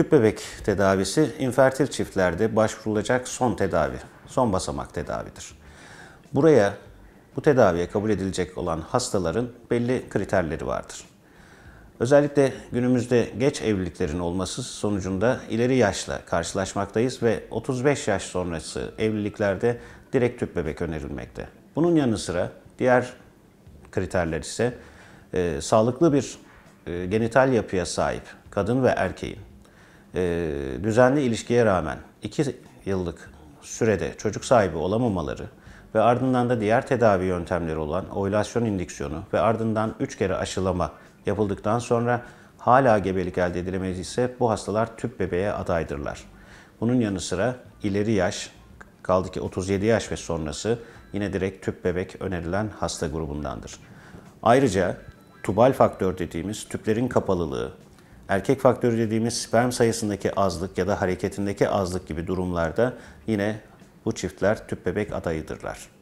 Tüp bebek tedavisi infertil çiftlerde başvurulacak son tedavi, son basamak tedavidir. Buraya, bu tedaviye kabul edilecek olan hastaların belli kriterleri vardır. Özellikle günümüzde geç evliliklerin olması sonucunda ileri yaşla karşılaşmaktayız ve 35 yaş sonrası evliliklerde direkt tüp bebek önerilmekte. Bunun yanı sıra diğer kriterler ise e, sağlıklı bir e, genital yapıya sahip kadın ve erkeğin e, düzenli ilişkiye rağmen iki yıllık sürede çocuk sahibi olamamaları ve ardından da diğer tedavi yöntemleri olan oylasyon indiksiyonu ve ardından 3 kere aşılama yapıldıktan sonra hala gebelik elde edilemez ise bu hastalar tüp bebeğe adaydırlar. Bunun yanı sıra ileri yaş, kaldı ki 37 yaş ve sonrası yine direkt tüp bebek önerilen hasta grubundandır. Ayrıca tubal faktör dediğimiz tüplerin kapalılığı, Erkek faktörü dediğimiz sperm sayısındaki azlık ya da hareketindeki azlık gibi durumlarda yine bu çiftler tüp bebek adayıdırlar.